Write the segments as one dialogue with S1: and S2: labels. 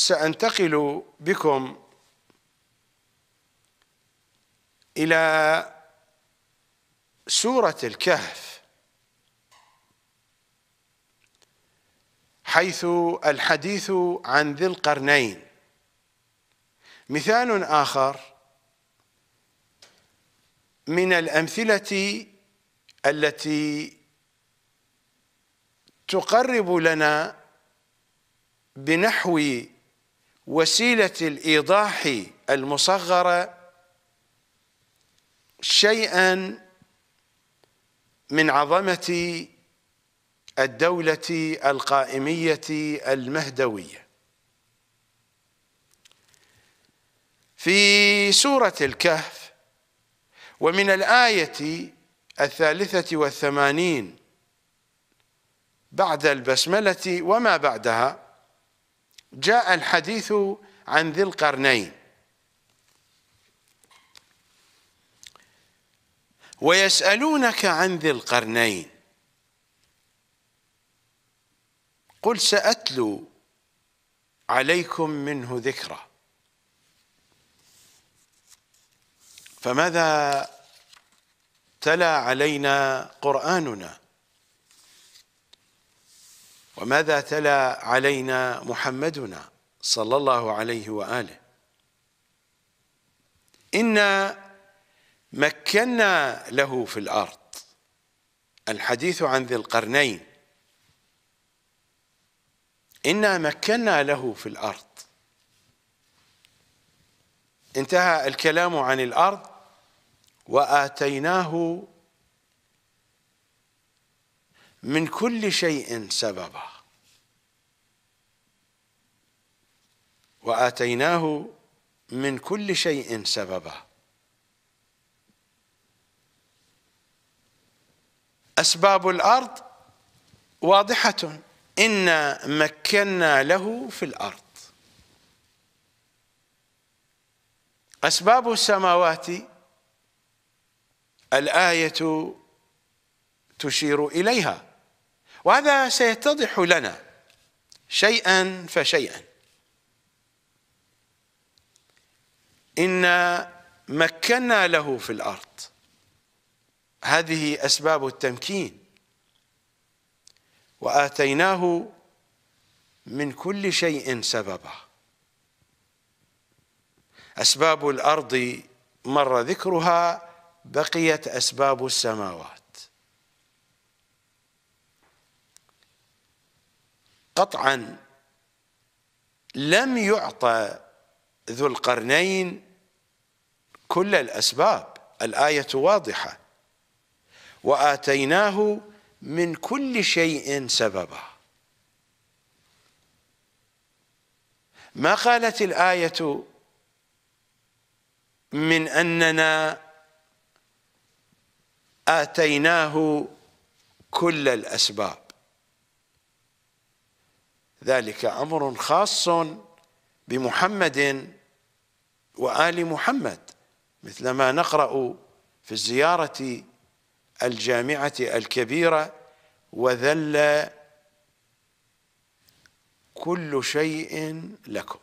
S1: سانتقل بكم الى سوره الكهف حيث الحديث عن ذي القرنين مثال اخر من الامثله التي تقرب لنا بنحو وسيلة الإيضاح المصغرة شيئا من عظمة الدولة القائمية المهدوية في سورة الكهف ومن الآية الثالثة والثمانين بعد البسملة وما بعدها جاء الحديث عن ذي القرنين ويسألونك عن ذي القرنين قل سأتلو عليكم منه ذكرى فماذا تلا علينا قرآننا وماذا تلا علينا محمدنا صلى الله عليه واله انا مكنا له في الارض الحديث عن ذي القرنين انا مكنا له في الارض انتهى الكلام عن الارض واتيناه من كل شيء سببا واتيناه من كل شيء سببا اسباب الارض واضحه انا مكنا له في الارض اسباب السماوات الايه تشير اليها وهذا سيتضح لنا شيئا فشيئا إن مكنا له في الأرض هذه أسباب التمكين وآتيناه من كل شيء سببا أسباب الأرض مر ذكرها بقيت أسباب السماوات قطعا لم يعطى ذو القرنين كل الأسباب الآية واضحة وآتيناه من كل شيء سببا ما قالت الآية من أننا آتيناه كل الأسباب ذلك امر خاص بمحمد وال محمد مثلما نقرا في الزياره الجامعه الكبيره وذل كل شيء لكم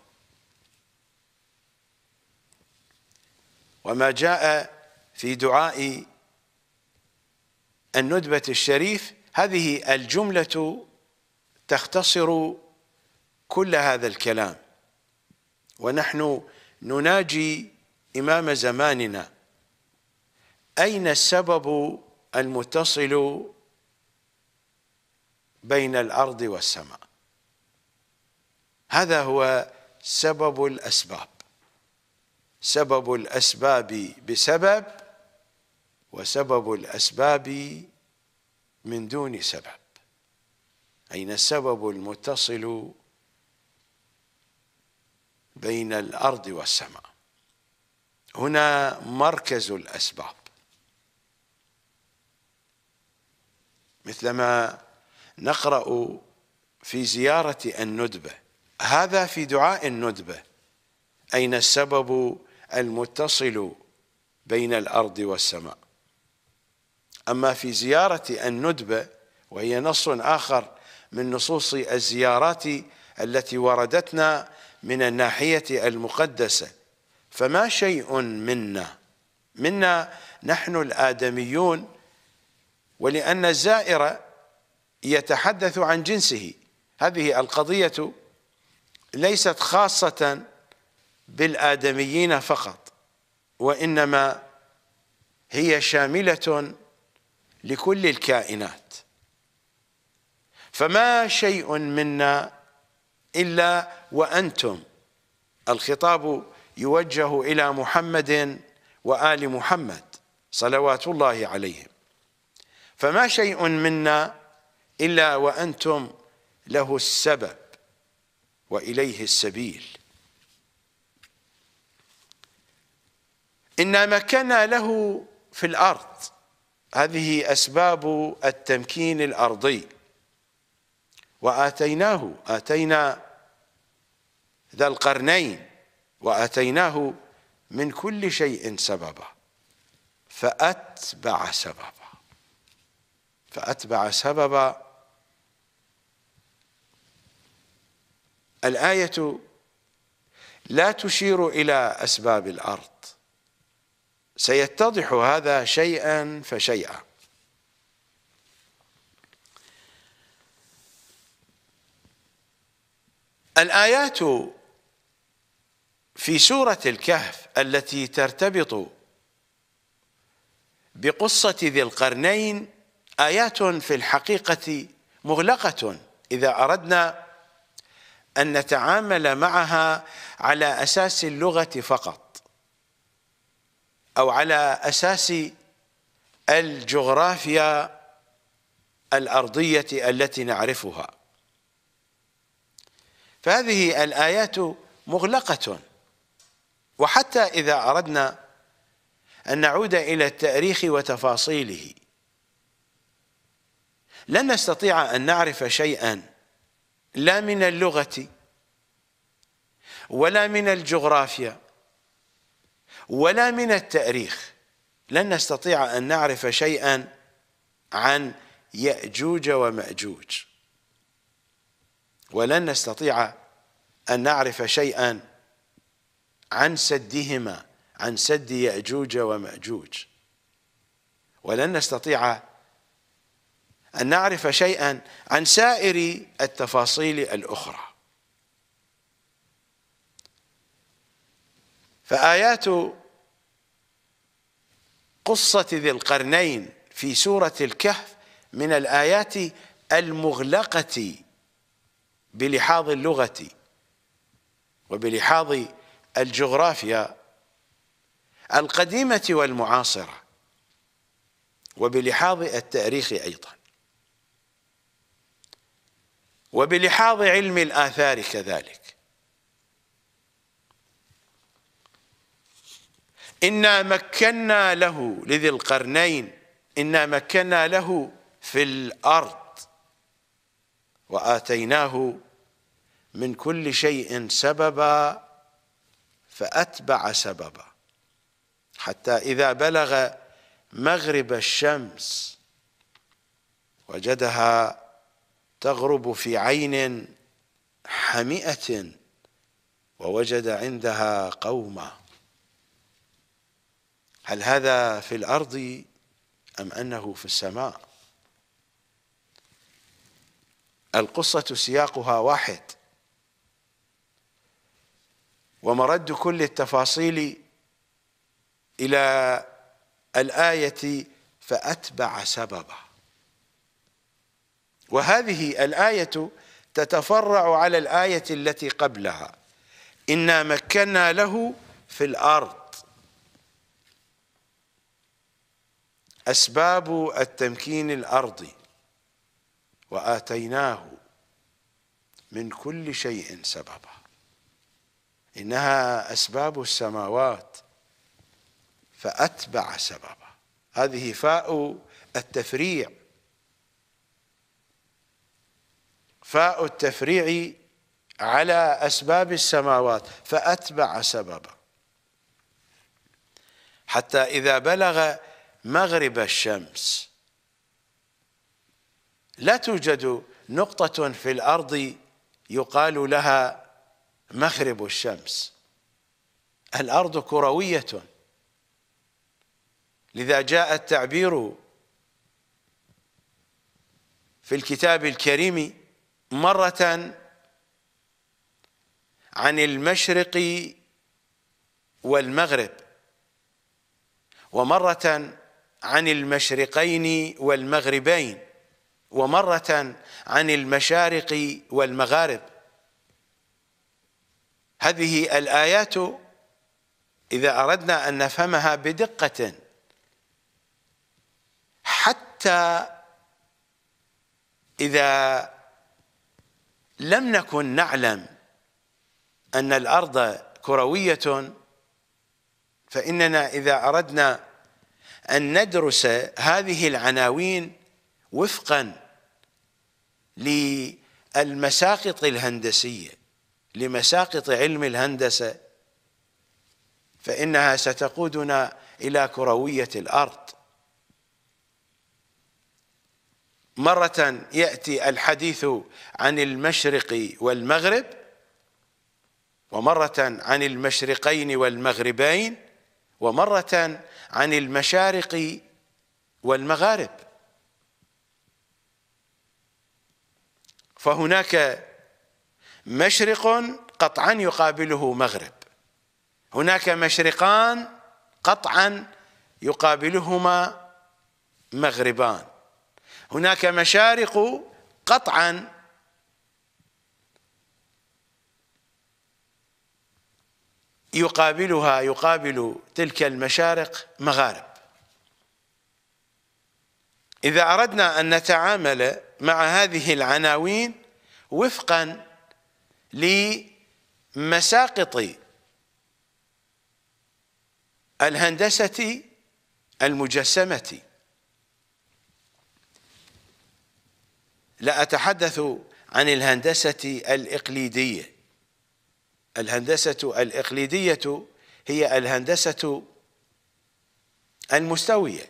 S1: وما جاء في دعاء الندبه الشريف هذه الجمله تختصر كل هذا الكلام ونحن نناجي إمام زماننا أين السبب المتصل بين الأرض والسماء هذا هو سبب الأسباب سبب الأسباب بسبب وسبب الأسباب من دون سبب أين السبب المتصل بين الارض والسماء هنا مركز الاسباب مثلما نقرا في زياره الندبه هذا في دعاء الندبه اين السبب المتصل بين الارض والسماء اما في زياره الندبه وهي نص اخر من نصوص الزيارات التي وردتنا من الناحية المقدسة فما شيء منا منا نحن الآدميون ولأن الزائر يتحدث عن جنسه هذه القضية ليست خاصة بالآدميين فقط وإنما هي شاملة لكل الكائنات فما شيء منا إلا وأنتم الخطاب يوجه إلى محمد وآل محمد صلوات الله عليهم فما شيء منا إلا وأنتم له السبب وإليه السبيل إن مكنا له في الأرض هذه أسباب التمكين الأرضي وآتيناه آتينا ذا القرنين وآتيناه من كل شيء سببا فأتبع سببا فأتبع سببا الآية لا تشير إلى أسباب الأرض سيتضح هذا شيئا فشيئا الآيات في سورة الكهف التي ترتبط بقصة ذي القرنين آيات في الحقيقة مغلقة إذا أردنا أن نتعامل معها على أساس اللغة فقط أو على أساس الجغرافيا الأرضية التي نعرفها فهذه الآيات مغلقة وحتى إذا أردنا أن نعود إلى التاريخ وتفاصيله لن نستطيع أن نعرف شيئا لا من اللغة ولا من الجغرافيا ولا من التاريخ لن نستطيع أن نعرف شيئا عن يأجوج ومأجوج ولن نستطيع أن نعرف شيئا عن سدهما عن سد يأجوج ومأجوج ولن نستطيع أن نعرف شيئا عن سائر التفاصيل الأخرى فآيات قصة ذي القرنين في سورة الكهف من الآيات المغلقة بلحاظ اللغة وبلحاظ الجغرافيا القديمة والمعاصرة وبلحاظ التاريخ أيضا وبلحاظ علم الآثار كذلك إنا مكنا له لذي القرنين إنا مكنا له في الأرض واتيناه من كل شيء سببا فاتبع سببا حتى اذا بلغ مغرب الشمس وجدها تغرب في عين حمئه ووجد عندها قوما هل هذا في الارض ام انه في السماء القصة سياقها واحد ومرد كل التفاصيل إلى الآية فأتبع سببا وهذه الآية تتفرع على الآية التي قبلها إنا مكنا له في الأرض أسباب التمكين الأرضي واتيناه من كل شيء سببا انها اسباب السماوات فاتبع سببا هذه فاء التفريع فاء التفريع على اسباب السماوات فاتبع سببا حتى اذا بلغ مغرب الشمس لا توجد نقطة في الأرض يقال لها مغرب الشمس الأرض كروية لذا جاء التعبير في الكتاب الكريم مرة عن المشرق والمغرب ومرة عن المشرقين والمغربين ومرة عن المشارق والمغارب هذه الآيات إذا أردنا أن نفهمها بدقة حتى إذا لم نكن نعلم أن الأرض كروية فإننا إذا أردنا أن ندرس هذه العناوين وفقا للمساقط الهندسية لمساقط علم الهندسة فإنها ستقودنا إلى كروية الأرض مرة يأتي الحديث عن المشرق والمغرب ومرة عن المشرقين والمغربين ومرة عن المشارق والمغارب فهناك مشرق قطعا يقابله مغرب هناك مشرقان قطعا يقابلهما مغربان هناك مشارق قطعا يقابلها يقابل تلك المشارق مغارب إذا أردنا أن نتعامل مع هذه العناوين وفقا لمساقط الهندسة المجسمة لا أتحدث عن الهندسة الإقليدية الهندسة الإقليدية هي الهندسة المستوية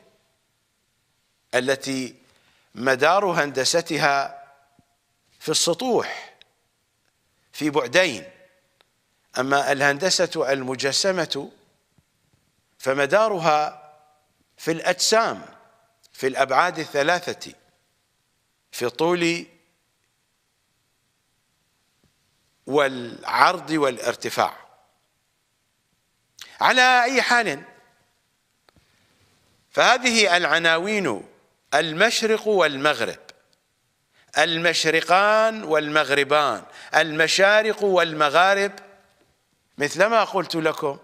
S1: التي مدار هندستها في السطوح في بعدين اما الهندسه المجسمه فمدارها في الاجسام في الابعاد الثلاثه في الطول والعرض والارتفاع على اي حال فهذه العناوين المشرق والمغرب المشرقان والمغربان المشارق والمغارب مثلما قلت لكم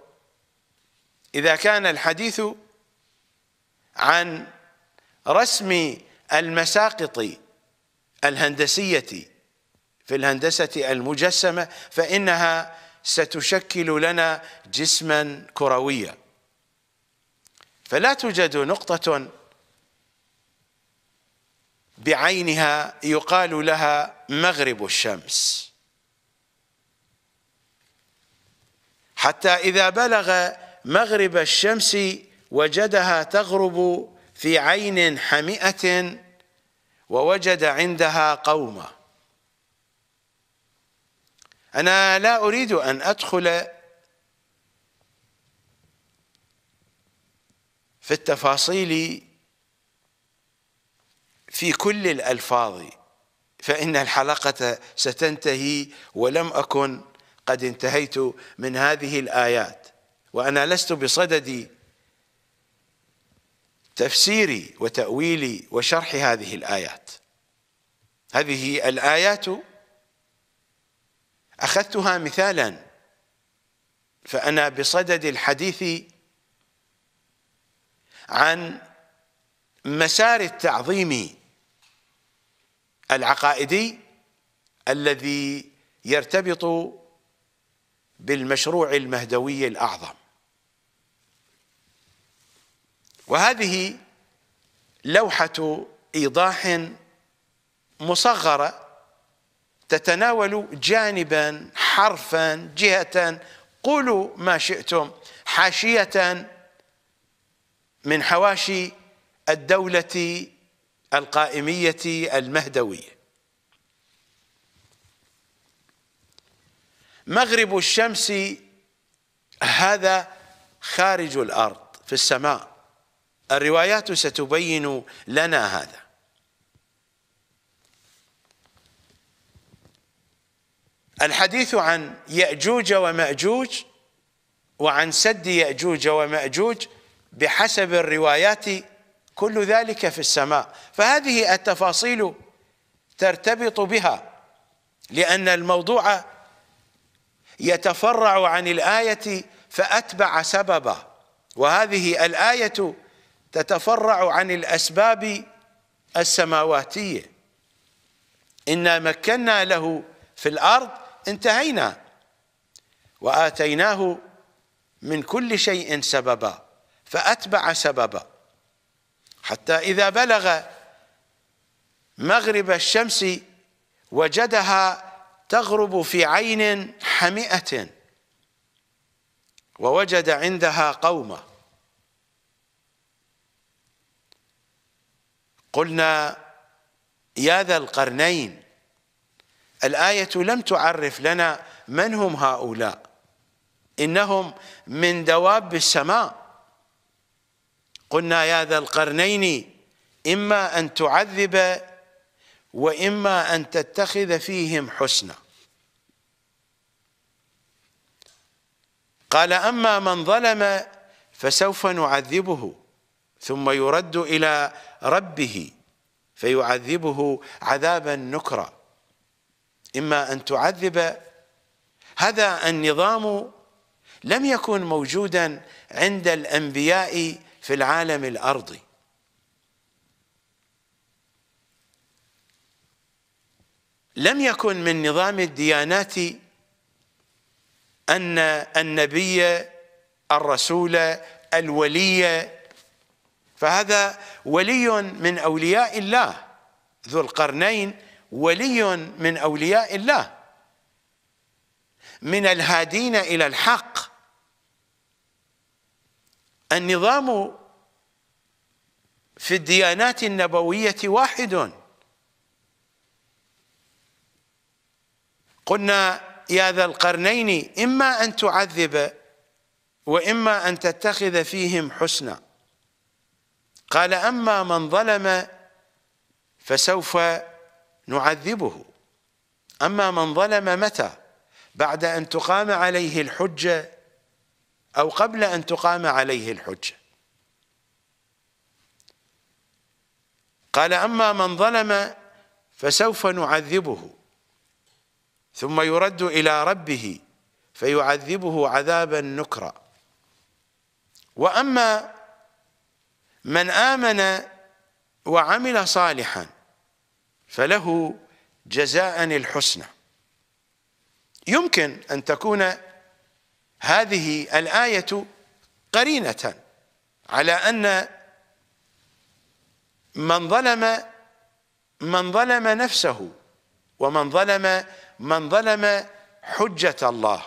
S1: إذا كان الحديث عن رسم المساقط الهندسية في الهندسة المجسمة فإنها ستشكل لنا جسما كرويا فلا توجد نقطة بعينها يقال لها مغرب الشمس حتى إذا بلغ مغرب الشمس وجدها تغرب في عين حمئة ووجد عندها قوما أنا لا أريد أن أدخل في التفاصيل في كل الألفاظ فإن الحلقة ستنتهي ولم أكن قد انتهيت من هذه الآيات وأنا لست بصدد تفسيري وتأويلي وشرح هذه الآيات هذه الآيات أخذتها مثالا فأنا بصدد الحديث عن مسار التعظيم العقائدي الذي يرتبط بالمشروع المهدوي الأعظم وهذه لوحة إيضاح مصغرة تتناول جانبا حرفا جهة قولوا ما شئتم حاشية من حواشي الدولة القائمية المهدوية مغرب الشمس هذا خارج الأرض في السماء الروايات ستبين لنا هذا الحديث عن يأجوج ومأجوج وعن سد يأجوج ومأجوج بحسب الروايات كل ذلك في السماء فهذه التفاصيل ترتبط بها لأن الموضوع يتفرع عن الآية فأتبع سببا وهذه الآية تتفرع عن الأسباب السماواتية إنا مكنا له في الأرض انتهينا وآتيناه من كل شيء سببا فأتبع سببا حتى إذا بلغ مغرب الشمس وجدها تغرب في عين حمئة ووجد عندها قومه قلنا يا ذا القرنين الآية لم تعرف لنا من هم هؤلاء إنهم من دواب السماء قلنا يا ذا القرنين إما أن تعذب وإما أن تتخذ فيهم حسنا قال أما من ظلم فسوف نعذبه ثم يرد إلى ربه فيعذبه عذابا نكرا إما أن تعذب هذا النظام لم يكن موجودا عند الأنبياء في العالم الارضي لم يكن من نظام الديانات ان النبي الرسول الولي فهذا ولي من اولياء الله ذو القرنين ولي من اولياء الله من الهادين الى الحق النظام في الديانات النبوية واحد قلنا يا ذا القرنين إما أن تعذب وإما أن تتخذ فيهم حسنا قال أما من ظلم فسوف نعذبه أما من ظلم متى بعد أن تقام عليه الحجة أو قبل أن تقام عليه الحجه قال أما من ظلم فسوف نعذبه ثم يرد إلى ربه فيعذبه عذابا نكرا وأما من آمن وعمل صالحا فله جزاء الحسنى يمكن أن تكون هذه الآية قرينة على أن من ظلم من ظلم نفسه ومن ظلم من ظلم حجة الله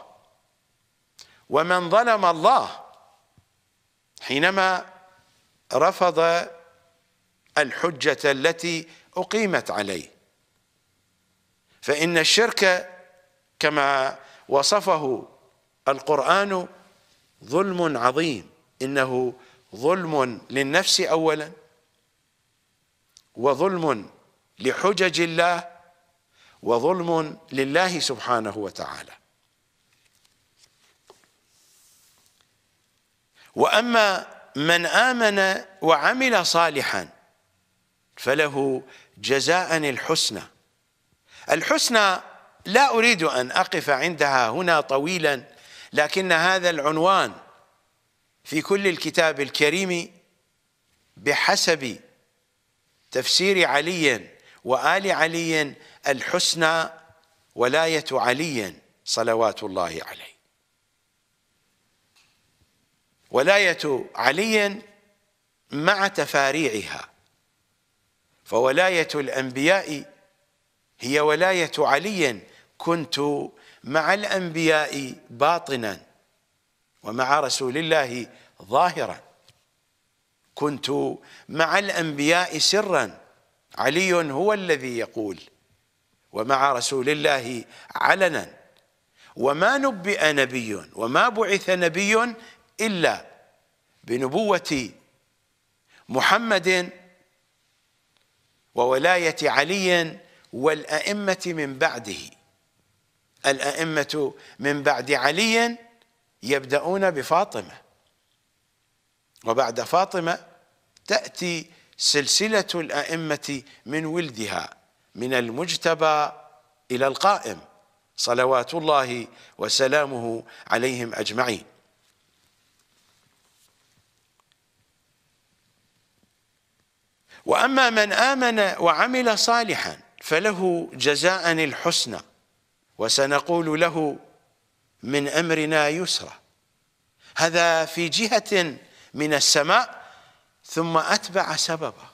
S1: ومن ظلم الله حينما رفض الحجة التي أقيمت عليه فإن الشرك كما وصفه القرآن ظلم عظيم إنه ظلم للنفس أولاً وظلم لحجج الله وظلم لله سبحانه وتعالى واما من امن وعمل صالحا فله جزاء الحسنى الحسنى لا اريد ان اقف عندها هنا طويلا لكن هذا العنوان في كل الكتاب الكريم بحسب تفسير علي وآل علي الحسنى ولاية علي صلوات الله عليه ولاية علي مع تفاريعها فولاية الأنبياء هي ولاية علي كنت مع الأنبياء باطنا ومع رسول الله ظاهرا كنت مع الأنبياء سرا علي هو الذي يقول ومع رسول الله علنا وما نبئ نبي وما بعث نبي إلا بنبوة محمد وولاية علي والأئمة من بعده الأئمة من بعد علي يبدأون بفاطمة وبعد فاطمة تأتي سلسلة الأئمة من ولدها من المجتبى إلى القائم صلوات الله وسلامه عليهم أجمعين وأما من آمن وعمل صالحا فله جزاء الحسنى وسنقول له من أمرنا يسرا هذا في جهة من السماء ثم أتبع سببا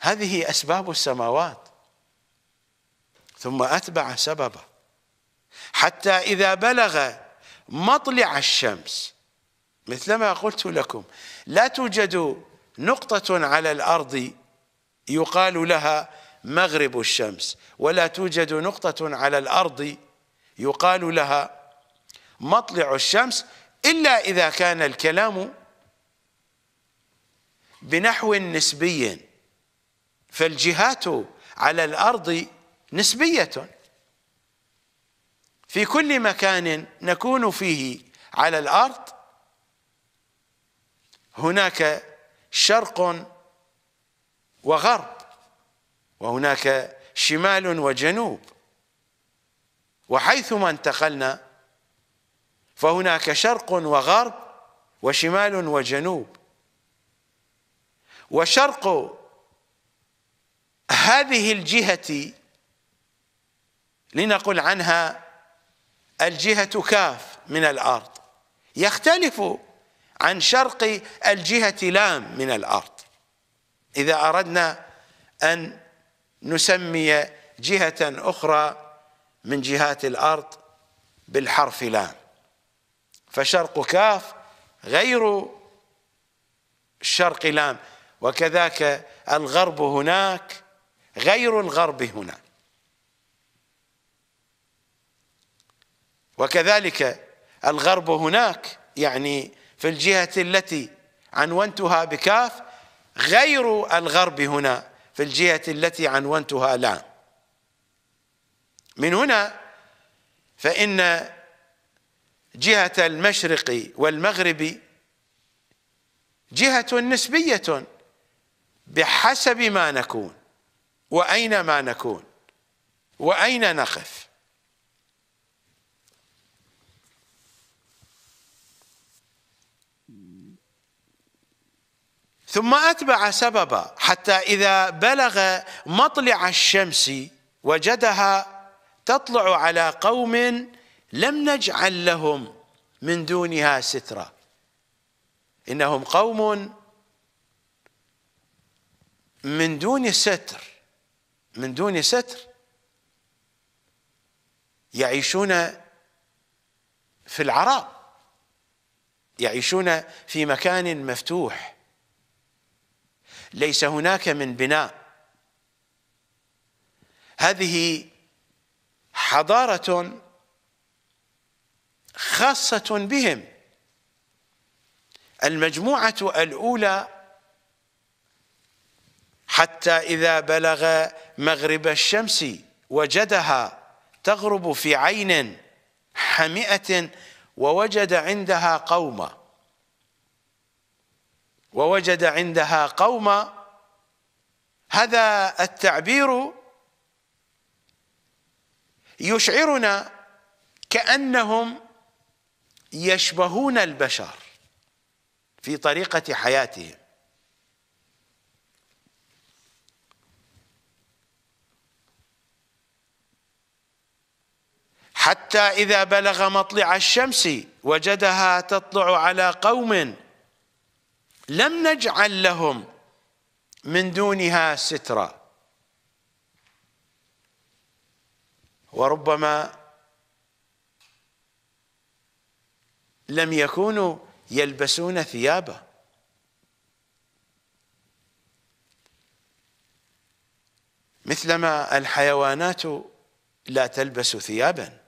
S1: هذه أسباب السماوات ثم أتبع سببا حتى إذا بلغ مطلع الشمس مثلما قلت لكم لا توجد نقطة على الأرض يقال لها مغرب الشمس ولا توجد نقطة على الأرض يقال لها مطلع الشمس إلا إذا كان الكلام بنحو نسبي فالجهات على الأرض نسبية في كل مكان نكون فيه على الأرض هناك شرق وغرب وهناك شمال وجنوب وحيثما انتقلنا فهناك شرق وغرب وشمال وجنوب وشرق هذه الجهة لنقل عنها الجهة كاف من الأرض يختلف عن شرق الجهة لام من الأرض إذا أردنا أن نسمي جهة أخرى من جهات الأرض بالحرف لام فشرق كاف غير شرق لام وكذاك الغرب هناك غير الغرب هنا وكذلك الغرب هناك يعني في الجهة التي عنونتها بكاف غير الغرب هنا في الجهة التي عنونتها لا من هنا فإن جهة المشرق والمغرب جهة نسبية بحسب ما نكون وأين ما نكون وأين نقف ثم أتبع سببا حتى إذا بلغ مطلع الشمس وجدها تطلع على قوم لم نجعل لهم من دونها سترا إنهم قوم من دون ستر من دون ستر يعيشون في العراء يعيشون في مكان مفتوح ليس هناك من بناء هذه حضارة خاصة بهم المجموعة الأولى حتى إذا بلغ مغرب الشمس وجدها تغرب في عين حمئة ووجد عندها قوما ووجد عندها قوما هذا التعبير يشعرنا كأنهم يشبهون البشر في طريقة حياتهم حتى إذا بلغ مطلع الشمس وجدها تطلع على قوم لم نجعل لهم من دونها سترا وربما لم يكونوا يلبسون ثيابه مثلما الحيوانات لا تلبس ثيابا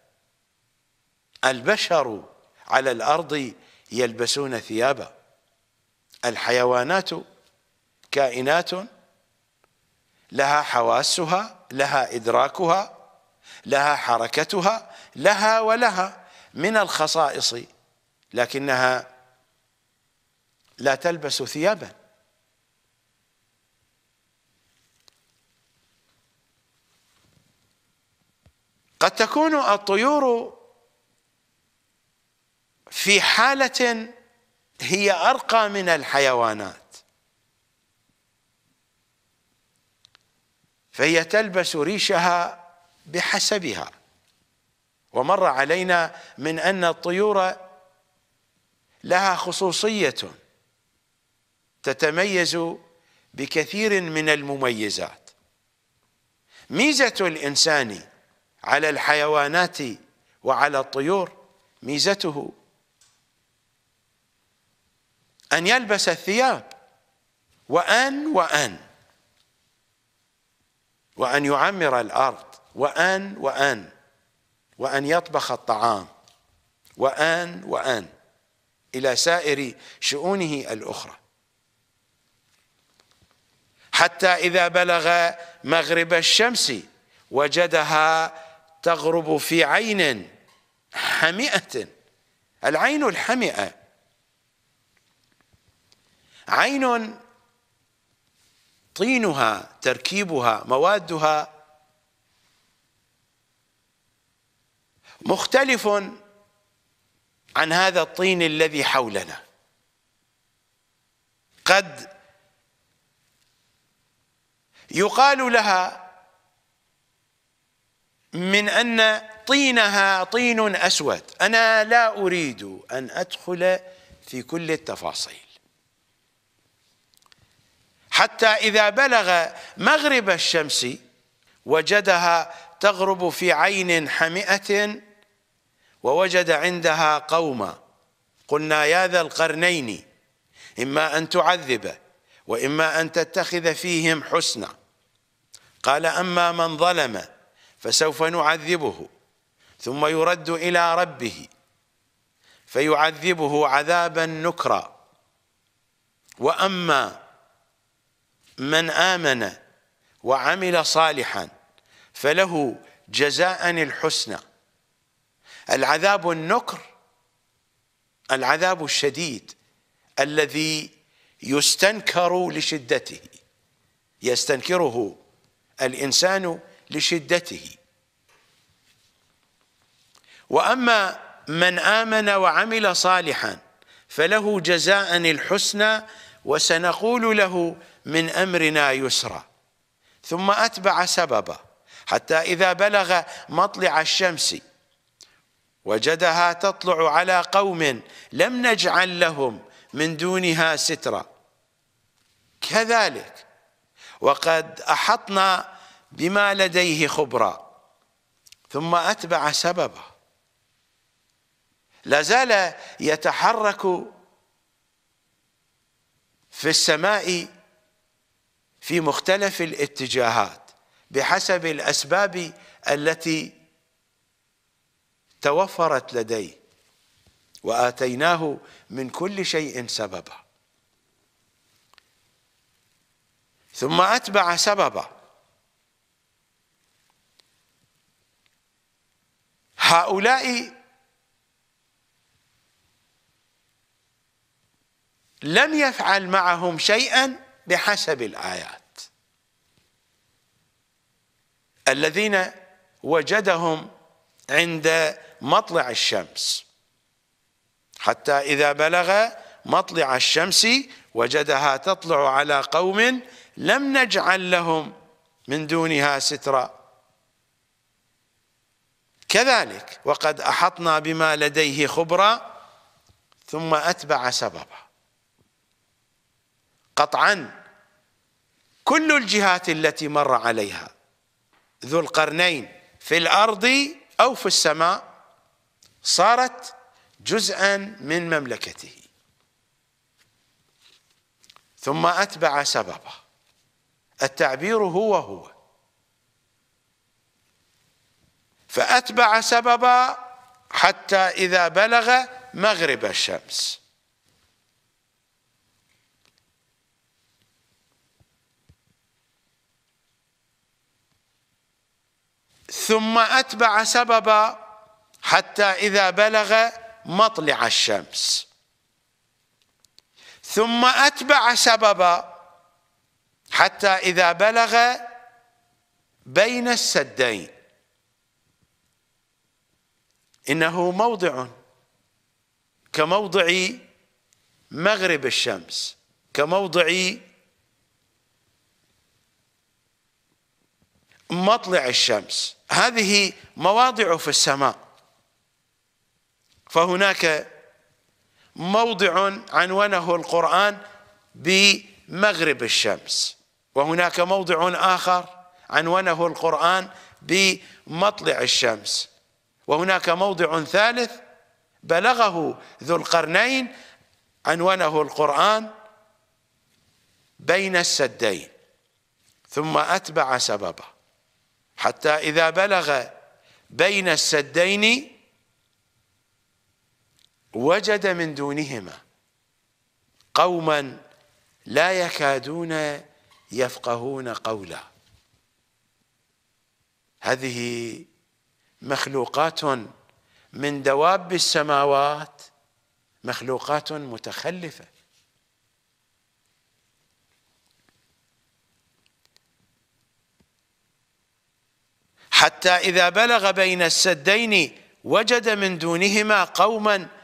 S1: البشر على الأرض يلبسون ثيابا الحيوانات كائنات لها حواسها لها إدراكها لها حركتها لها ولها من الخصائص لكنها لا تلبس ثيابا قد تكون الطيور في حالة هي أرقى من الحيوانات فهي تلبس ريشها بحسبها ومر علينا من أن الطيور لها خصوصية تتميز بكثير من المميزات ميزة الإنسان على الحيوانات وعلى الطيور ميزته أن يلبس الثياب وأن وأن وأن يعمر الأرض وأن وأن وأن يطبخ الطعام وأن وأن إلى سائر شؤونه الأخرى حتى إذا بلغ مغرب الشمس وجدها تغرب في عين حمئة العين الحمئة عين طينها تركيبها موادها مختلف عن هذا الطين الذي حولنا قد يقال لها من أن طينها طين أسود أنا لا أريد أن أدخل في كل التفاصيل حتى إذا بلغ مغرب الشمس وجدها تغرب في عين حمئة ووجد عندها قوما قلنا يا ذا القرنين إما أن تعذب وإما أن تتخذ فيهم حسنا قال أما من ظلم فسوف نعذبه ثم يرد إلى ربه فيعذبه عذابا نكرا وأما من آمن وعمل صالحا فله جزاء الحسنى العذاب النكر العذاب الشديد الذي يستنكر لشدته يستنكره الانسان لشدته واما من امن وعمل صالحا فله جزاء الحسنى وسنقول له من امرنا يسرا ثم اتبع سببا حتى اذا بلغ مطلع الشمس وجدها تطلع على قوم لم نجعل لهم من دونها سترا كذلك وقد أحطنا بما لديه خبرا ثم أتبع سببا لازال يتحرك في السماء في مختلف الاتجاهات بحسب الأسباب التي توفرت لديه وآتيناه من كل شيء سببا ثم أتبع سببا هؤلاء لم يفعل معهم شيئا بحسب الآيات الذين وجدهم عند مطلع الشمس حتى إذا بلغ مطلع الشمس وجدها تطلع على قوم لم نجعل لهم من دونها سترا كذلك وقد أحطنا بما لديه خبرا ثم أتبع سببا قطعا كل الجهات التي مر عليها ذو القرنين في الأرض أو في السماء صارت جزءا من مملكته ثم أتبع سببه التعبير هو هو فأتبع سببا حتى إذا بلغ مغرب الشمس ثم أتبع سببا حتى إذا بلغ مطلع الشمس ثم أتبع سببا حتى إذا بلغ بين السدين إنه موضع كموضع مغرب الشمس كموضع مطلع الشمس هذه مواضع في السماء فهناك موضع عنونه القرآن بمغرب الشمس وهناك موضع آخر عنونه القرآن بمطلع الشمس وهناك موضع ثالث بلغه ذو القرنين عنونه القرآن بين السدين ثم أتبع سببه حتى إذا بلغ بين السدين وجد من دونهما قوما لا يكادون يفقهون قولا هذه مخلوقات من دواب السماوات مخلوقات متخلفة حتى إذا بلغ بين السدين وجد من دونهما قوما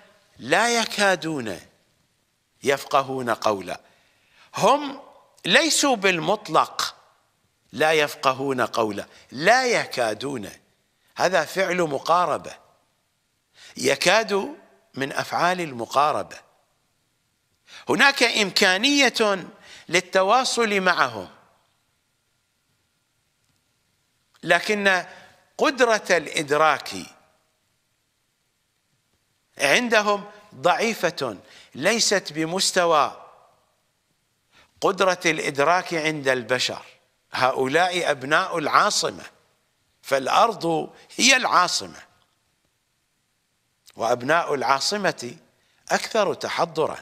S1: لا يكادون يفقهون قولا هم ليسوا بالمطلق لا يفقهون قولا لا يكادون هذا فعل مقاربة يكاد من أفعال المقاربة هناك إمكانية للتواصل معهم لكن قدرة الإدراك عندهم ضعيفة ليست بمستوى قدرة الإدراك عند البشر هؤلاء أبناء العاصمة فالأرض هي العاصمة وأبناء العاصمة أكثر تحضرا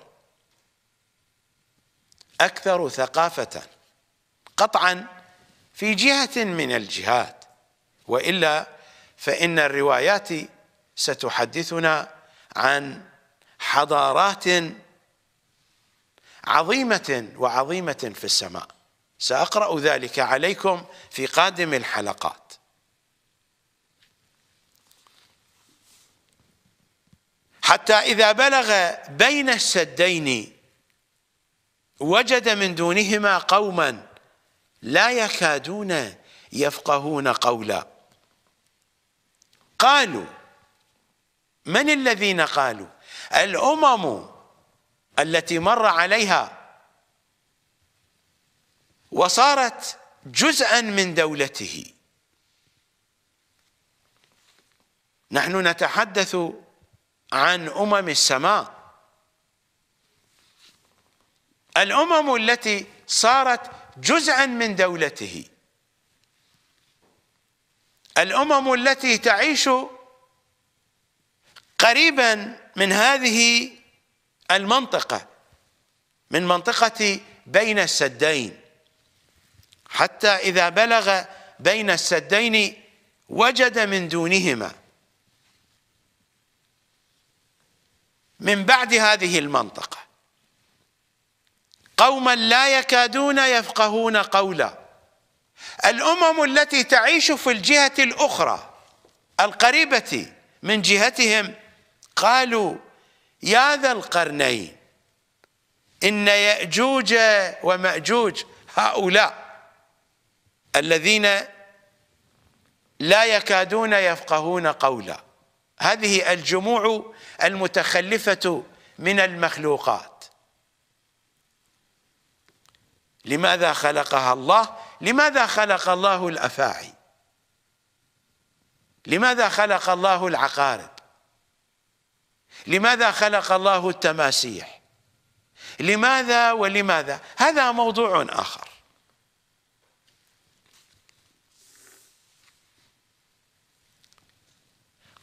S1: أكثر ثقافة قطعا في جهة من الجهات وإلا فإن الروايات ستحدثنا عن حضارات عظيمة وعظيمة في السماء سأقرأ ذلك عليكم في قادم الحلقات حتى إذا بلغ بين السدين وجد من دونهما قوما لا يكادون يفقهون قولا قالوا من الذين قالوا الأمم التي مر عليها وصارت جزءا من دولته نحن نتحدث عن أمم السماء الأمم التي صارت جزءا من دولته الأمم التي تعيش قريبا من هذه المنطقة من منطقة بين السدين حتى إذا بلغ بين السدين وجد من دونهما من بعد هذه المنطقة قوما لا يكادون يفقهون قولا الأمم التي تعيش في الجهة الأخرى القريبة من جهتهم قالوا يا ذا القرنين إن يأجوج ومأجوج هؤلاء الذين لا يكادون يفقهون قولا هذه الجموع المتخلفة من المخلوقات لماذا خلقها الله لماذا خلق الله الأفاعي لماذا خلق الله العقارب لماذا خلق الله التماسيح لماذا ولماذا هذا موضوع آخر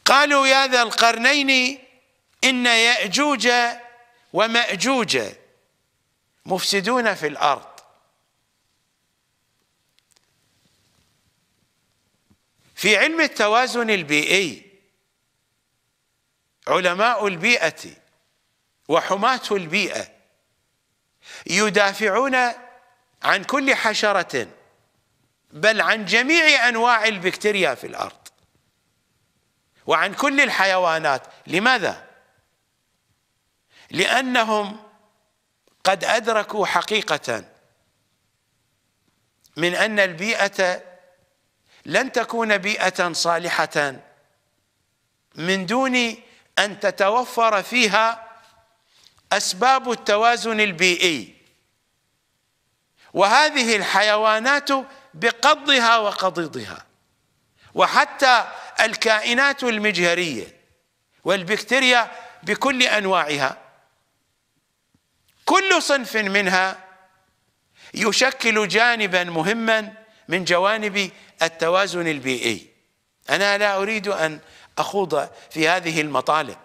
S1: قالوا يا ذا القرنين إن يأجوج ومأجوج مفسدون في الأرض في علم التوازن البيئي علماء البيئة وحماة البيئة يدافعون عن كل حشرة بل عن جميع أنواع البكتيريا في الأرض وعن كل الحيوانات لماذا؟ لأنهم قد أدركوا حقيقة من أن البيئة لن تكون بيئة صالحة من دون أن تتوفر فيها أسباب التوازن البيئي وهذه الحيوانات بقضها وقضيضها وحتى الكائنات المجهرية والبكتيريا بكل أنواعها كل صنف منها يشكل جانبا مهما من جوانب التوازن البيئي أنا لا أريد أن اخوض في هذه المطالب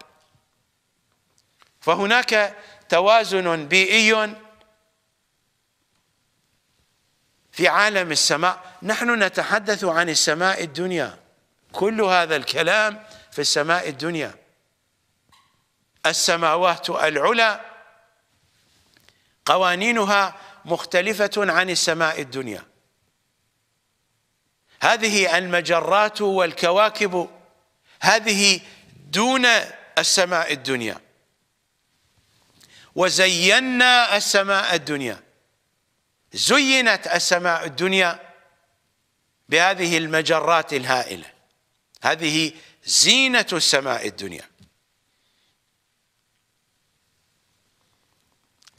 S1: فهناك توازن بيئي في عالم السماء نحن نتحدث عن السماء الدنيا كل هذا الكلام في السماء الدنيا السماوات العلى قوانينها مختلفة عن السماء الدنيا هذه المجرات والكواكب هذه دون السماء الدنيا وزينا السماء الدنيا زينت السماء الدنيا بهذه المجرات الهائلة هذه زينة السماء الدنيا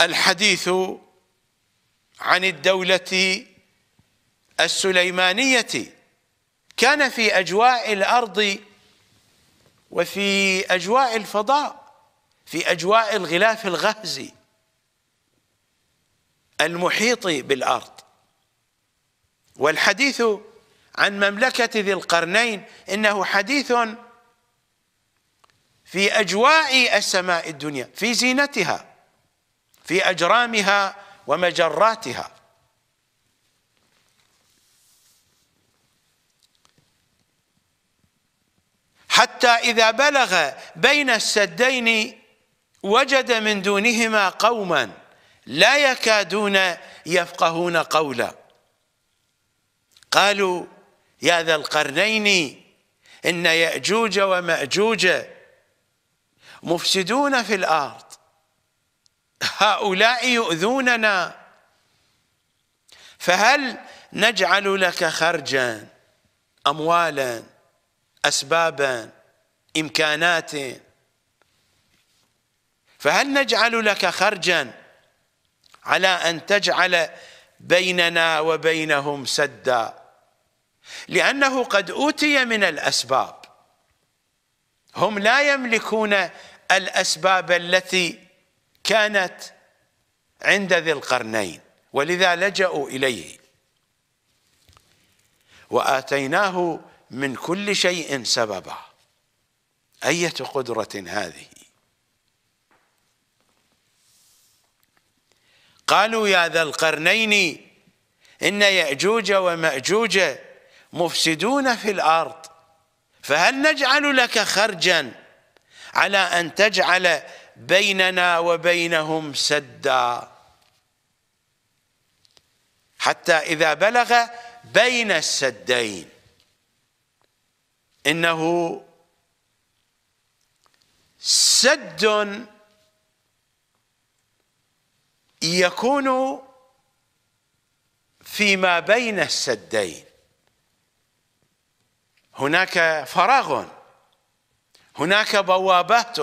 S1: الحديث عن الدولة السليمانية كان في أجواء الأرض وفي أجواء الفضاء في أجواء الغلاف الغازي المحيط بالأرض والحديث عن مملكة ذي القرنين إنه حديث في أجواء السماء الدنيا في زينتها في أجرامها ومجراتها حتى إذا بلغ بين السدين وجد من دونهما قوما لا يكادون يفقهون قولا قالوا يا ذا القرنين إن يأجوج ومأجوج مفسدون في الأرض هؤلاء يؤذوننا فهل نجعل لك خرجا أموالا أسبابا إمكانات فهل نجعل لك خرجا على أن تجعل بيننا وبينهم سدا لأنه قد أوتي من الأسباب هم لا يملكون الأسباب التي كانت عند ذي القرنين ولذا لجأوا إليه وآتيناه من كل شيء سببا أية قدرة هذه قالوا يا ذا القرنين إن يأجوج ومأجوج مفسدون في الأرض فهل نجعل لك خرجا على أن تجعل بيننا وبينهم سدا حتى إذا بلغ بين السدين انه سد يكون فيما بين السدين هناك فراغ هناك بوابات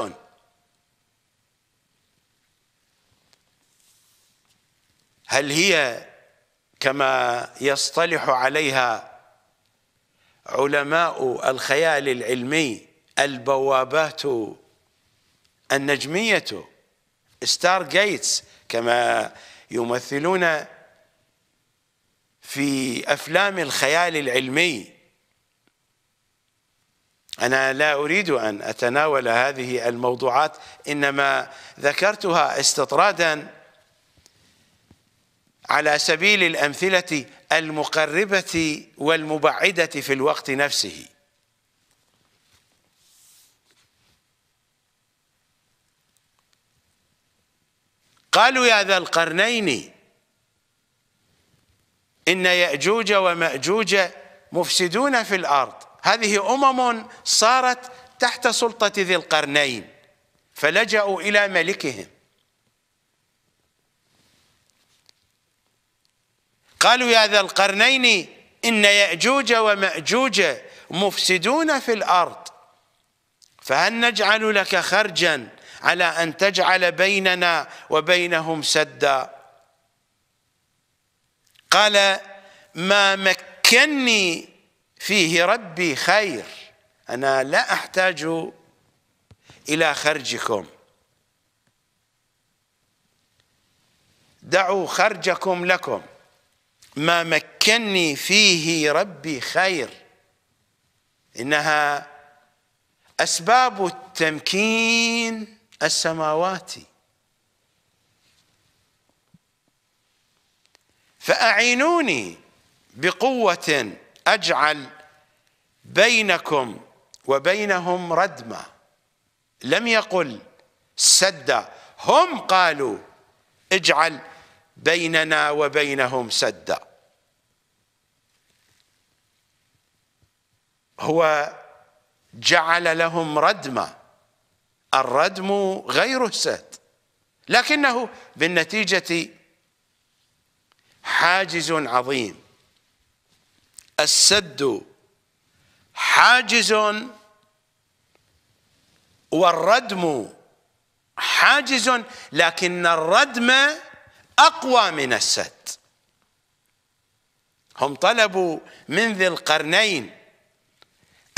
S1: هل هي كما يصطلح عليها علماء الخيال العلمي البوابات النجمية ستار جيتس كما يمثلون في أفلام الخيال العلمي أنا لا أريد أن أتناول هذه الموضوعات إنما ذكرتها استطرادا على سبيل الأمثلة المقربة والمبعدة في الوقت نفسه قالوا يا ذا القرنين إن يأجوج ومأجوج مفسدون في الأرض هذه أمم صارت تحت سلطة ذي القرنين فلجأوا إلى ملكهم قالوا يا ذا القرنين إن يأجوج ومأجوج مفسدون في الأرض فهل نجعل لك خرجا على أن تجعل بيننا وبينهم سدا قال ما مكني فيه ربي خير أنا لا أحتاج إلى خرجكم دعوا خرجكم لكم ما مكني فيه ربي خير انها اسباب التمكين السماواتي فاعينوني بقوه اجعل بينكم وبينهم ردما لم يقل سدا هم قالوا اجعل بيننا وبينهم سدا هو جعل لهم ردما الردم غير السد لكنه بالنتيجة حاجز عظيم السد حاجز والردم حاجز لكن الردم أقوى من السد هم طلبوا من ذي القرنين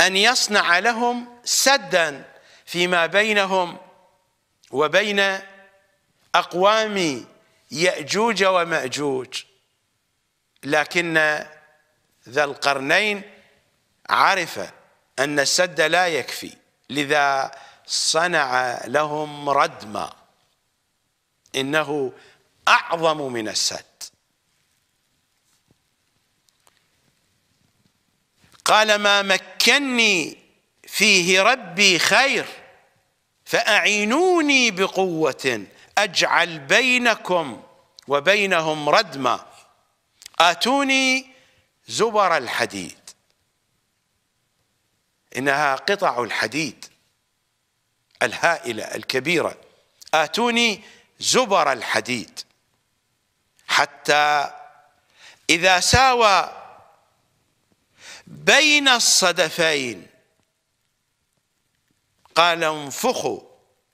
S1: أن يصنع لهم سدا فيما بينهم وبين أقوام يأجوج ومأجوج لكن ذا القرنين عرف أن السد لا يكفي لذا صنع لهم ردما إنه أعظم من السد قال ما مكني فيه ربي خير فأعينوني بقوة أجعل بينكم وبينهم ردما آتوني زبر الحديد إنها قطع الحديد الهائلة الكبيرة آتوني زبر الحديد حتى إذا ساوى بين الصدفين قال انفخوا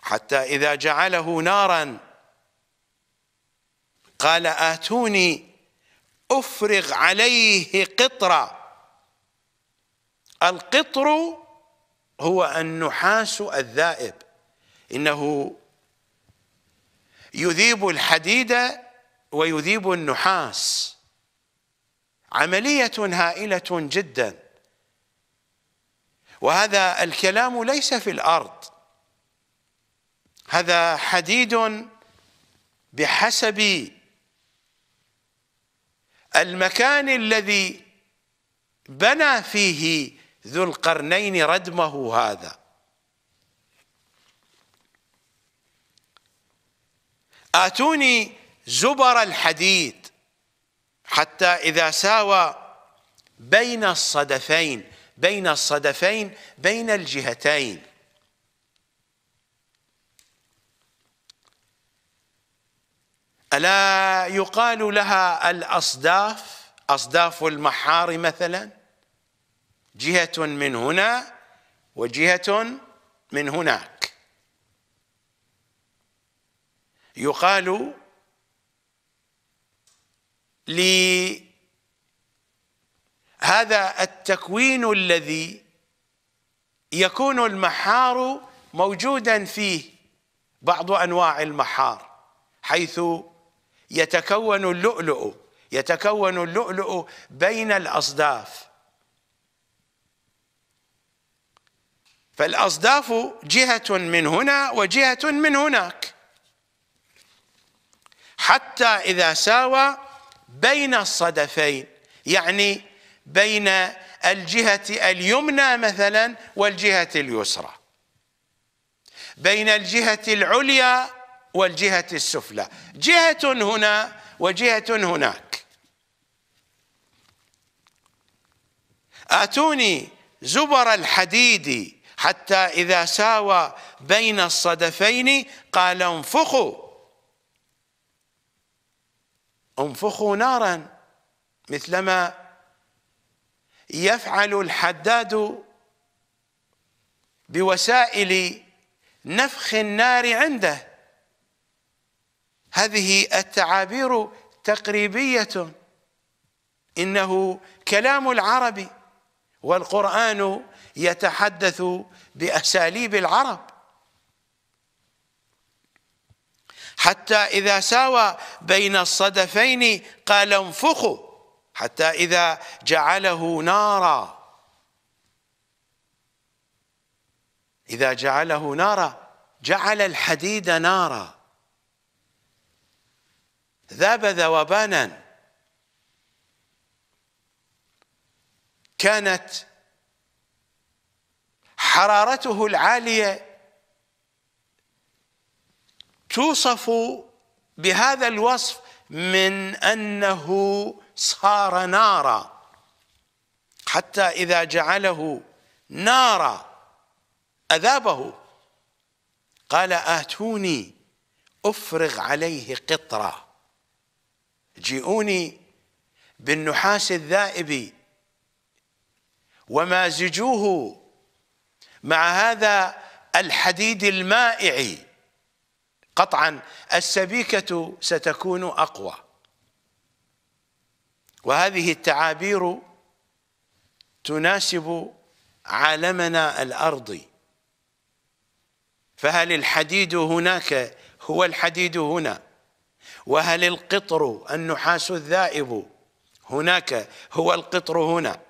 S1: حتى إذا جعله نارا قال آتوني أفرغ عليه قطرة القطر هو النحاس الذائب إنه يذيب الحديد ويذيب النحاس عملية هائلة جدا وهذا الكلام ليس في الأرض هذا حديد بحسب المكان الذي بنى فيه ذو القرنين ردمه هذا آتوني زبر الحديد حتى إذا ساوى بين الصدفين بين الصدفين بين الجهتين ألا يقال لها الأصداف أصداف المحار مثلا جهة من هنا وجهة من هناك يقال لهذا التكوين الذي يكون المحار موجودا فيه بعض انواع المحار حيث يتكون اللؤلؤ يتكون اللؤلؤ بين الاصداف فالاصداف جهه من هنا وجهه من هناك حتى اذا ساوى بين الصدفين يعني بين الجهة اليمنى مثلا والجهة اليسرى بين الجهة العليا والجهة السفلى جهة هنا وجهة هناك آتوني زبر الحديد حتى إذا ساوى بين الصدفين قال انفخوا انفخوا نارا مثلما يفعل الحداد بوسائل نفخ النار عنده هذه التعابير تقريبية إنه كلام العرب والقرآن يتحدث بأساليب العرب حتى إذا ساوى بين الصدفين قال انفخوا حتى إذا جعله نارا إذا جعله نارا جعل الحديد نارا ذاب ذوبانا كانت حرارته العاليه توصف بهذا الوصف من انه صار نارا حتى اذا جعله نارا اذابه قال اتوني افرغ عليه قطرة جيئوني بالنحاس الذائب ومازجوه مع هذا الحديد المائع قطعا السبيكة ستكون أقوى وهذه التعابير تناسب عالمنا الأرضي فهل الحديد هناك هو الحديد هنا وهل القطر النحاس الذائب هناك هو القطر هنا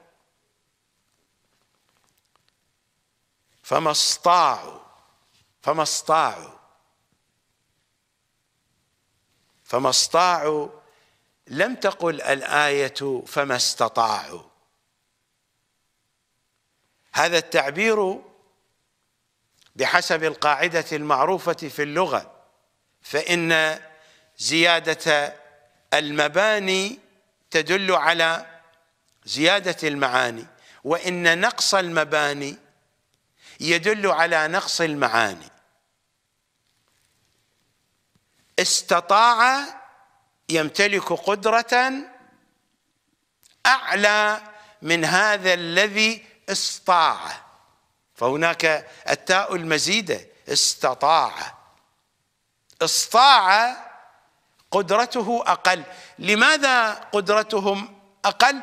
S1: فما استطاعوا فما استطاعوا فما استطاعوا لم تقل الآية فما استطاعوا هذا التعبير بحسب القاعدة المعروفة في اللغة فإن زيادة المباني تدل على زيادة المعاني وإن نقص المباني يدل على نقص المعاني استطاع يمتلك قدرة أعلى من هذا الذي استطاع فهناك التاء المزيدة استطاع استطاع قدرته أقل لماذا قدرتهم أقل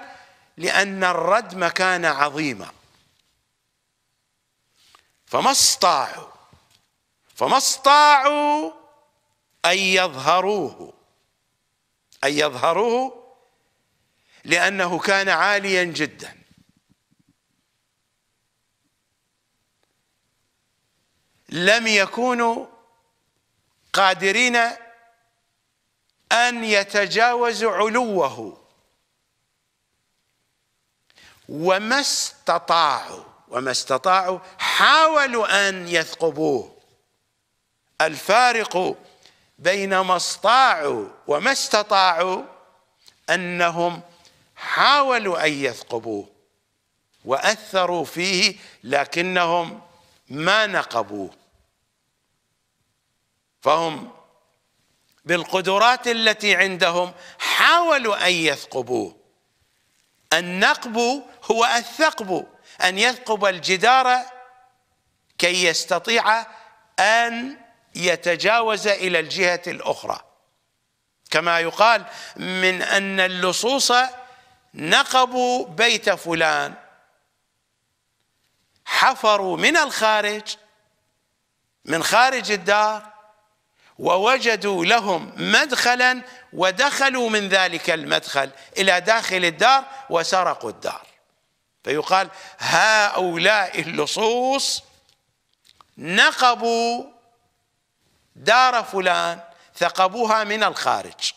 S1: لأن الردم كان عظيما فما استطاعوا فما استطاعوا أن يظهروه أن يظهروه لأنه كان عاليا جدا لم يكونوا قادرين أن يتجاوزوا علوه وما استطاعوا وما استطاعوا حاولوا أن يثقبوه الفارق بينما استطاعوا وما استطاعوا انهم حاولوا ان يثقبوه واثروا فيه لكنهم ما نقبوه فهم بالقدرات التي عندهم حاولوا ان يثقبوه النقب هو الثقب ان يثقب الجدار كي يستطيع ان يتجاوز الى الجهه الاخرى كما يقال من ان اللصوص نقبوا بيت فلان حفروا من الخارج من خارج الدار ووجدوا لهم مدخلا ودخلوا من ذلك المدخل الى داخل الدار وسرقوا الدار فيقال هؤلاء اللصوص نقبوا دار فلان ثقبوها من الخارج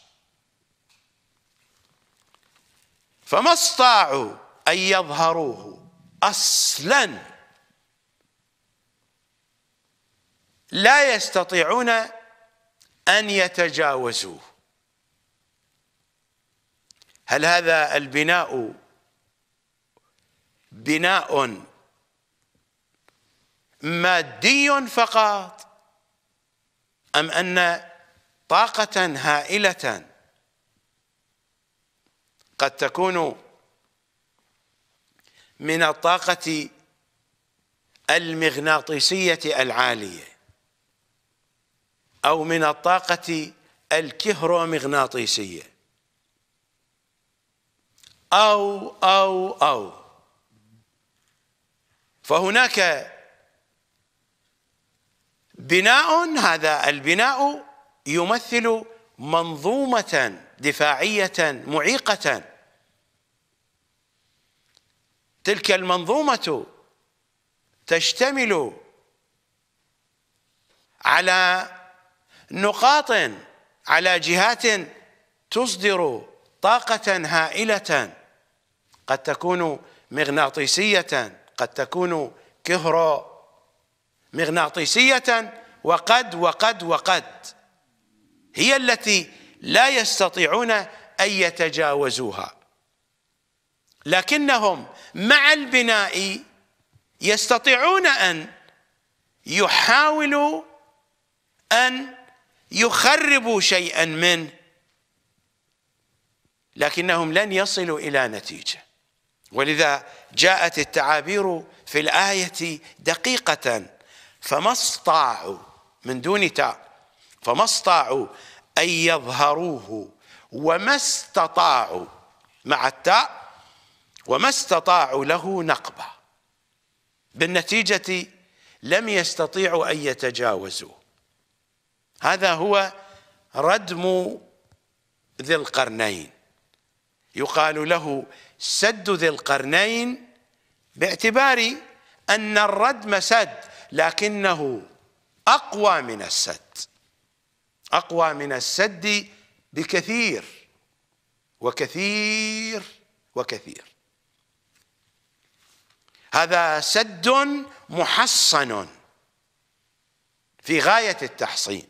S1: فما استطاعوا ان يظهروه اصلا لا يستطيعون ان يتجاوزوه هل هذا البناء بناء مادي فقط أم أن طاقة هائلة قد تكون من الطاقة المغناطيسية العالية أو من الطاقة الكهرومغناطيسية أو أو أو فهناك بناء هذا البناء يمثل منظومة دفاعية معيقة تلك المنظومة تشتمل على نقاط على جهات تصدر طاقة هائلة قد تكون مغناطيسية قد تكون كهربائية مغناطيسية وقد وقد وقد هي التي لا يستطيعون أن يتجاوزوها لكنهم مع البناء يستطيعون أن يحاولوا أن يخربوا شيئا منه لكنهم لن يصلوا إلى نتيجة ولذا جاءت التعابير في الآية دقيقة فما استطاعوا من دون تاء فما استطاعوا أن يظهروه وما استطاعوا مع التاء وما استطاعوا له نقبة بالنتيجة لم يستطيعوا أن يتجاوزوه هذا هو ردم ذي القرنين يقال له سد ذي القرنين باعتبار أن الردم سد لكنه أقوى من السد أقوى من السد بكثير وكثير وكثير هذا سد محصن في غاية التحصين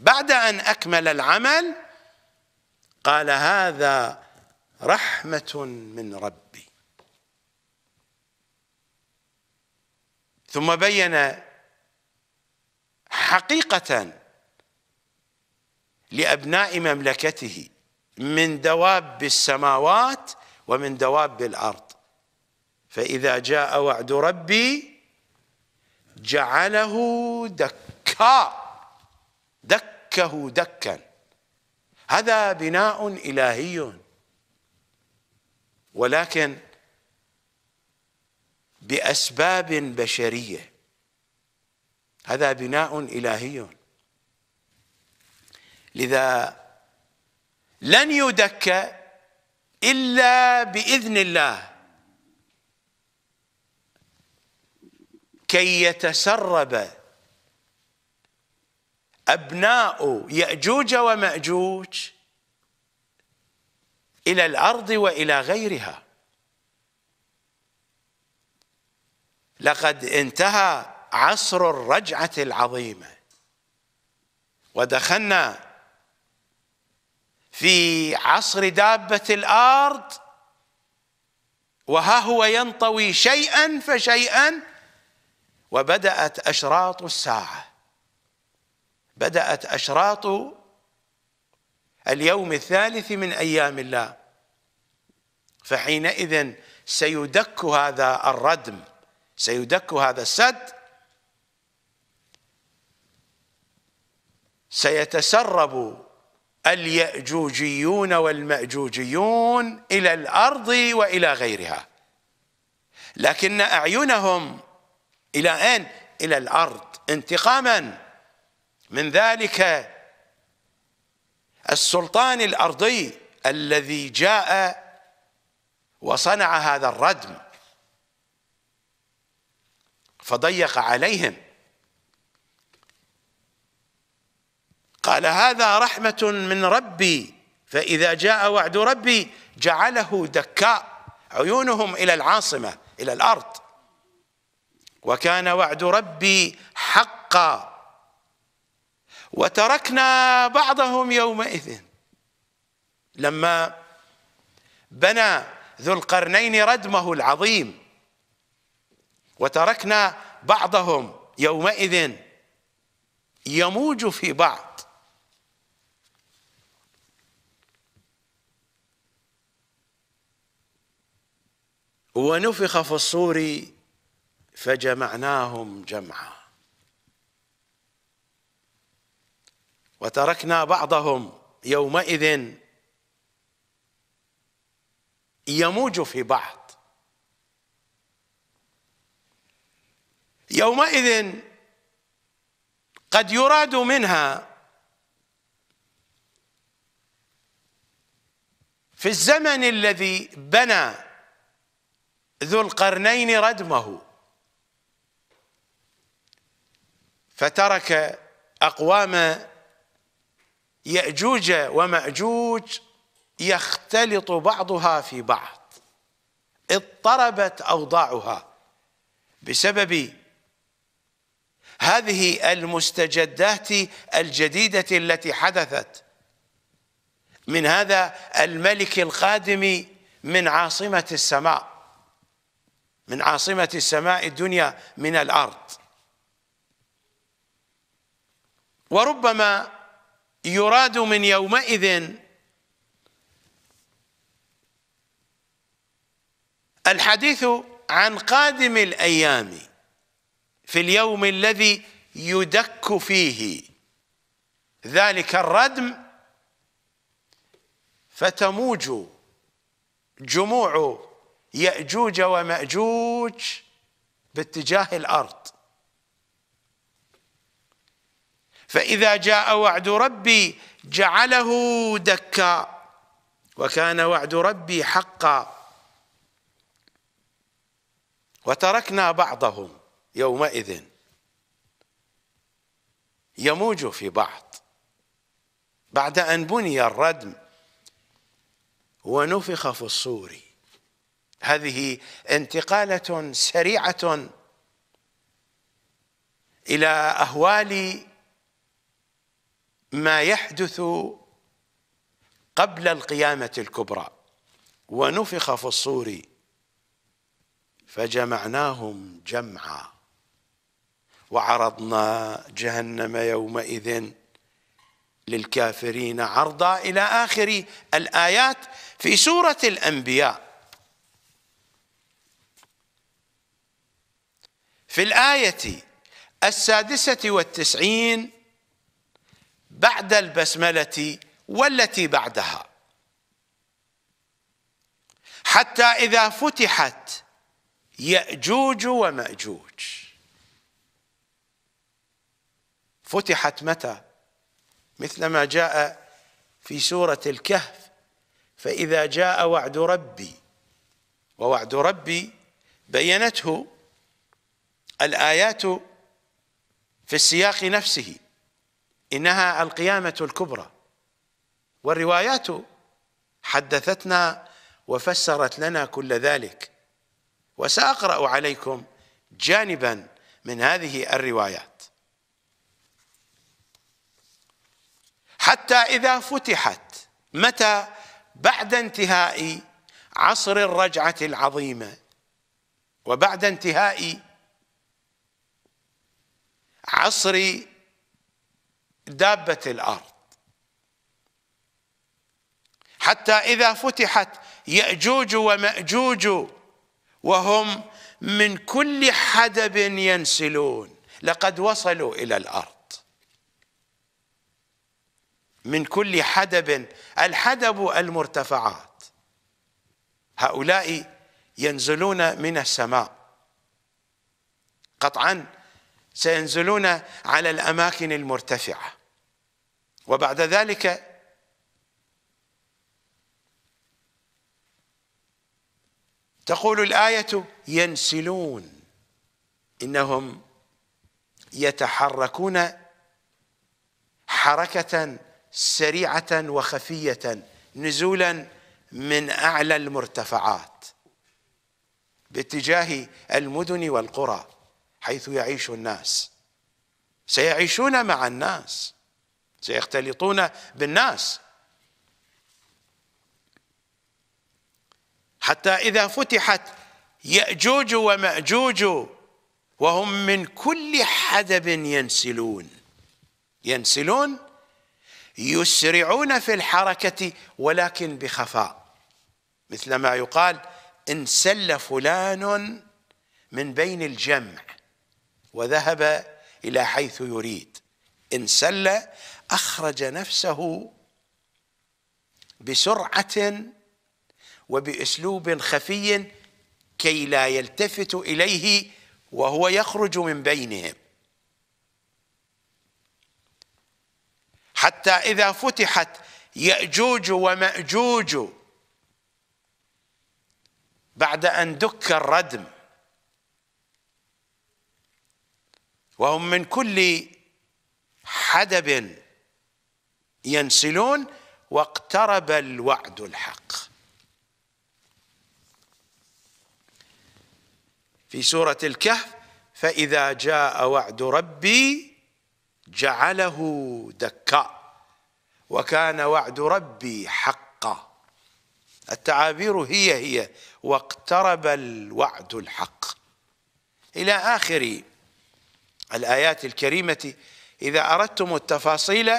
S1: بعد أن أكمل العمل قال هذا رحمة من ربي ثم بين حقيقة لأبناء مملكته من دواب السماوات ومن دواب الأرض فإذا جاء وعد ربي جعله دكا دكه دكا هذا بناء إلهي ولكن باسباب بشريه هذا بناء الهي لذا لن يدك الا باذن الله كي يتسرب ابناء ياجوج وماجوج الى الارض والى غيرها لقد انتهى عصر الرجعة العظيمة ودخلنا في عصر دابة الأرض وها هو ينطوي شيئا فشيئا وبدأت أشراط الساعة بدأت أشراط اليوم الثالث من أيام الله فحينئذ سيدك هذا الردم سيدك هذا السد سيتسرب اليأجوجيون والمأجوجيون إلى الأرض وإلى غيرها لكن أعينهم إلى أين؟ إلى الأرض انتقاما من ذلك السلطان الأرضي الذي جاء وصنع هذا الردم فضيق عليهم قال هذا رحمة من ربي فإذا جاء وعد ربي جعله دكاء عيونهم إلى العاصمة إلى الأرض وكان وعد ربي حقا وتركنا بعضهم يومئذ لما بنى ذو القرنين ردمه العظيم وتركنا بعضهم يومئذ يموج في بعض ونفخ في الصور فجمعناهم جمعا وتركنا بعضهم يومئذ يموج في بعض يومئذ قد يراد منها في الزمن الذي بنى ذو القرنين ردمه فترك أقوام يأجوج ومأجوج يختلط بعضها في بعض اضطربت أوضاعها بسبب هذه المستجدات الجديدة التي حدثت من هذا الملك القادم من عاصمة السماء من عاصمة السماء الدنيا من الأرض وربما يراد من يومئذ الحديث عن قادم الأيام في اليوم الذي يدك فيه ذلك الردم فتموج جموع يأجوج ومأجوج باتجاه الأرض فإذا جاء وعد ربي جعله دكا وكان وعد ربي حقا وتركنا بعضهم يومئذ يموج في بعض بعد أن بني الردم ونفخ في الصور هذه انتقالة سريعة إلى أهوال ما يحدث قبل القيامة الكبرى ونفخ في الصور فجمعناهم جمعاً وعرضنا جهنم يومئذ للكافرين عرضا إلى آخر الآيات في سورة الأنبياء في الآية السادسة والتسعين بعد البسملة والتي بعدها حتى إذا فتحت يأجوج ومأجوج فتحت متى مثلما جاء في سورة الكهف فإذا جاء وعد ربي ووعد ربي بينته الآيات في السياق نفسه إنها القيامة الكبرى والروايات حدثتنا وفسرت لنا كل ذلك وسأقرأ عليكم جانبا من هذه الروايات حتى إذا فتحت متى بعد انتهاء عصر الرجعة العظيمة وبعد انتهاء عصر دابة الأرض حتى إذا فتحت يأجوج ومأجوج وهم من كل حدب ينسلون لقد وصلوا إلى الأرض من كل حدب الحدب المرتفعات هؤلاء ينزلون من السماء قطعا سينزلون على الأماكن المرتفعة وبعد ذلك تقول الآية ينسلون إنهم يتحركون حركة سريعه وخفيه نزولا من اعلى المرتفعات باتجاه المدن والقرى حيث يعيش الناس سيعيشون مع الناس سيختلطون بالناس حتى اذا فتحت ياجوج وماجوج وهم من كل حدب ينسلون ينسلون يسرعون في الحركة ولكن بخفاء مثل ما يقال إن سل فلان من بين الجمع وذهب إلى حيث يريد إن سل أخرج نفسه بسرعة وبأسلوب خفي كي لا يلتفت إليه وهو يخرج من بينهم حتى إذا فتحت يأجوج ومأجوج بعد أن دك الردم وهم من كل حدب ينسلون واقترب الوعد الحق في سورة الكهف فإذا جاء وعد ربي جعله دكا وكان وعد ربي حقا التعابير هي هي واقترب الوعد الحق إلى آخر الآيات الكريمة إذا أردتم التفاصيل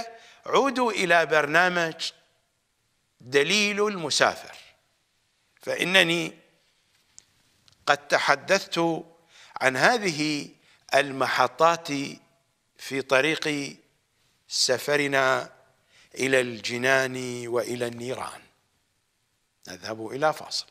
S1: عودوا إلى برنامج دليل المسافر فإنني قد تحدثت عن هذه المحطات في طريق سفرنا الى الجنان والى النيران نذهب الى فاصل